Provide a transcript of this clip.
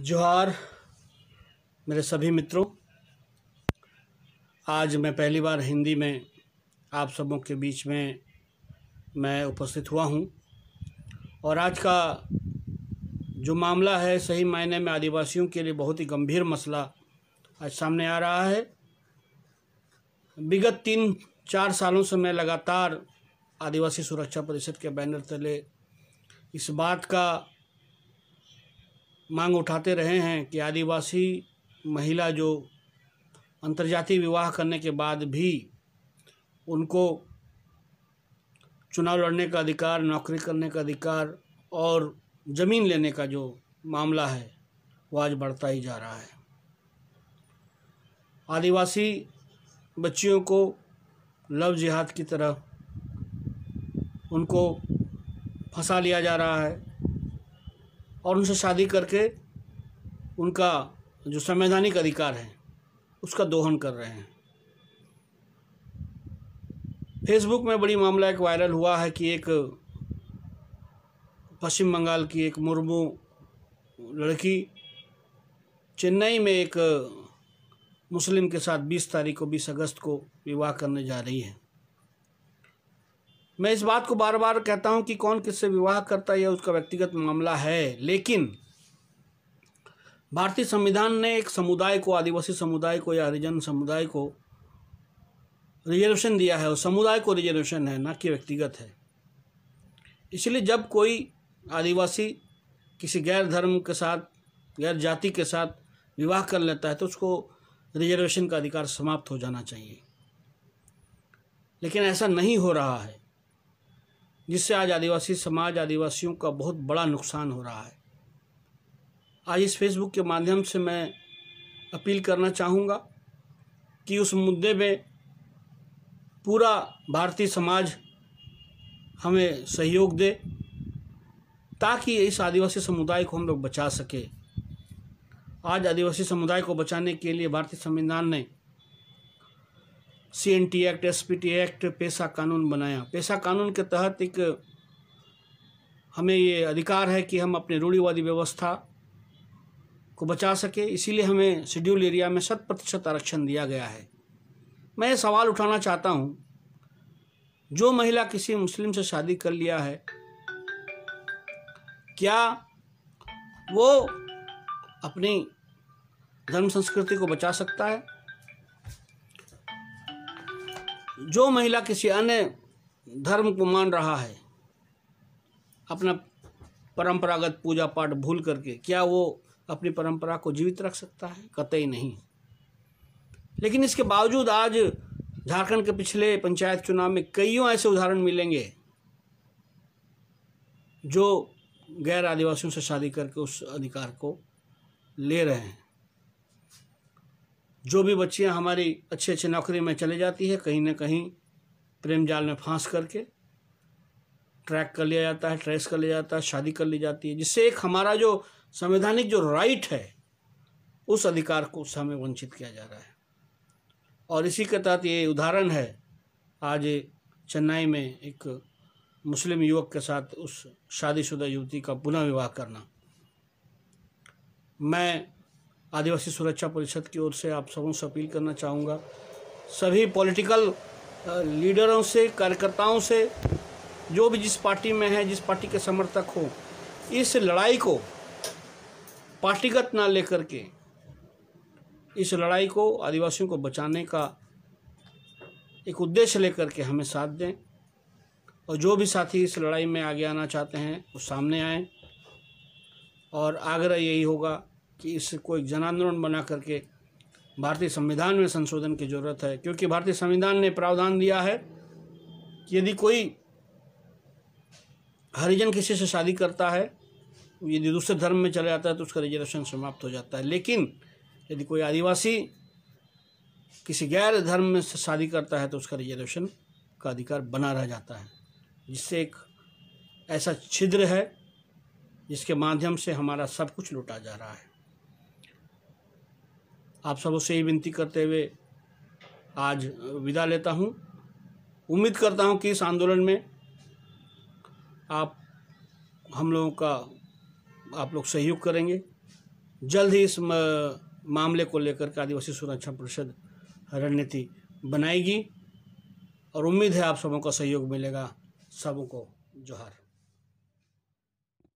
जोहार मेरे सभी मित्रों आज मैं पहली बार हिंदी में आप सबों के बीच में मैं उपस्थित हुआ हूँ और आज का जो मामला है सही मायने में आदिवासियों के लिए बहुत ही गंभीर मसला आज सामने आ रहा है विगत तीन चार सालों से मैं लगातार आदिवासी सुरक्षा परिषद के बैनर तले इस बात का मांग उठाते रहे हैं कि आदिवासी महिला जो अंतर्जातीय विवाह करने के बाद भी उनको चुनाव लड़ने का अधिकार नौकरी करने का अधिकार और ज़मीन लेने का जो मामला है वो आज बढ़ता ही जा रहा है आदिवासी बच्चियों को लव जिहाद की तरह उनको फंसा लिया जा रहा है और उनसे शादी करके उनका जो संवैधानिक अधिकार है उसका दोहन कर रहे हैं फेसबुक में बड़ी मामला एक वायरल हुआ है कि एक पश्चिम बंगाल की एक मुर्मू लड़की चेन्नई में एक मुस्लिम के साथ 20 तारीख को 20 अगस्त को विवाह करने जा रही है मैं इस बात को बार बार कहता हूं कि कौन किससे विवाह करता है या उसका व्यक्तिगत मामला है लेकिन भारतीय संविधान ने एक समुदाय को आदिवासी समुदाय को या हरिजन समुदाय को रिजर्वेशन दिया है और समुदाय को रिजर्वेशन है ना कि व्यक्तिगत है इसलिए जब कोई आदिवासी किसी गैर धर्म के साथ गैर जाति के साथ विवाह कर लेता है तो उसको रिजर्वेशन का अधिकार समाप्त हो जाना चाहिए लेकिन ऐसा नहीं हो रहा है जिससे आज आदिवासी समाज आदिवासियों का बहुत बड़ा नुकसान हो रहा है आज इस फेसबुक के माध्यम से मैं अपील करना चाहूँगा कि उस मुद्दे में पूरा भारतीय समाज हमें सहयोग दे ताकि इस आदिवासी समुदाय को हम लोग बचा सके आज आदिवासी समुदाय को बचाने के लिए भारतीय संविधान ने टी एक्ट एसपीटी एक्ट पेशा कानून बनाया पेशा कानून के तहत एक हमें ये अधिकार है कि हम अपने रूढ़ीवादी व्यवस्था को बचा सके इसीलिए हमें शेड्यूल एरिया में शत प्रतिशत आरक्षण दिया गया है मैं ये सवाल उठाना चाहता हूँ जो महिला किसी मुस्लिम से शादी कर लिया है क्या वो अपनी धर्म संस्कृति को बचा सकता है जो महिला किसी अन्य धर्म को मान रहा है अपना परंपरागत पूजा पाठ भूल करके क्या वो अपनी परंपरा को जीवित रख सकता है कतई नहीं लेकिन इसके बावजूद आज झारखंड के पिछले पंचायत चुनाव में कईयों ऐसे उदाहरण मिलेंगे जो गैर आदिवासियों से शादी करके उस अधिकार को ले रहे हैं जो भी बच्चियां हमारी अच्छे अच्छे नौकरी में चले जाती है कहीं ना कहीं प्रेम जाल में फांस करके ट्रैक कर लिया जाता है ट्रेस कर लिया जाता है शादी कर ली जाती है जिससे एक हमारा जो संवैधानिक जो राइट है उस अधिकार को उस हमें वंचित किया जा रहा है और इसी के तहत ये उदाहरण है आज चेन्नई में एक मुस्लिम युवक के साथ उस शादीशुदा युवती का पुनः विवाह करना मैं आदिवासी सुरक्षा परिषद की ओर से आप सबों से अपील करना चाहूँगा सभी पॉलिटिकल लीडरों से कार्यकर्ताओं से जो भी जिस पार्टी में है जिस पार्टी के समर्थक हो इस लड़ाई को पार्टीगत ना लेकर के इस लड़ाई को आदिवासियों को बचाने का एक उद्देश्य लेकर के हमें साथ दें और जो भी साथी इस लड़ाई में आगे आना चाहते हैं वो सामने आए और आग्रह यही होगा कि इसको एक जन आंदोलन बना करके भारतीय संविधान में संशोधन की ज़रूरत है क्योंकि भारतीय संविधान ने प्रावधान दिया है कि यदि कोई हरिजन किसी से शादी करता है यदि दूसरे धर्म में चले जाता है तो उसका रिजर्वेशन समाप्त हो जाता है लेकिन यदि कोई आदिवासी किसी गैर धर्म में से शादी करता है तो उसका रिजर्वेशन का अधिकार बना रह जाता है जिससे एक ऐसा छिद्र है जिसके माध्यम से हमारा सब कुछ लुटा जा रहा है आप सबों से ही विनती करते हुए आज विदा लेता हूँ उम्मीद करता हूँ कि इस आंदोलन में आप हम लोगों का आप लोग सहयोग करेंगे जल्द ही इस मामले को लेकर के आदिवासी सुरक्षा परिषद रणनीति बनाएगी और उम्मीद है आप सबों का सहयोग मिलेगा सबों को जोहार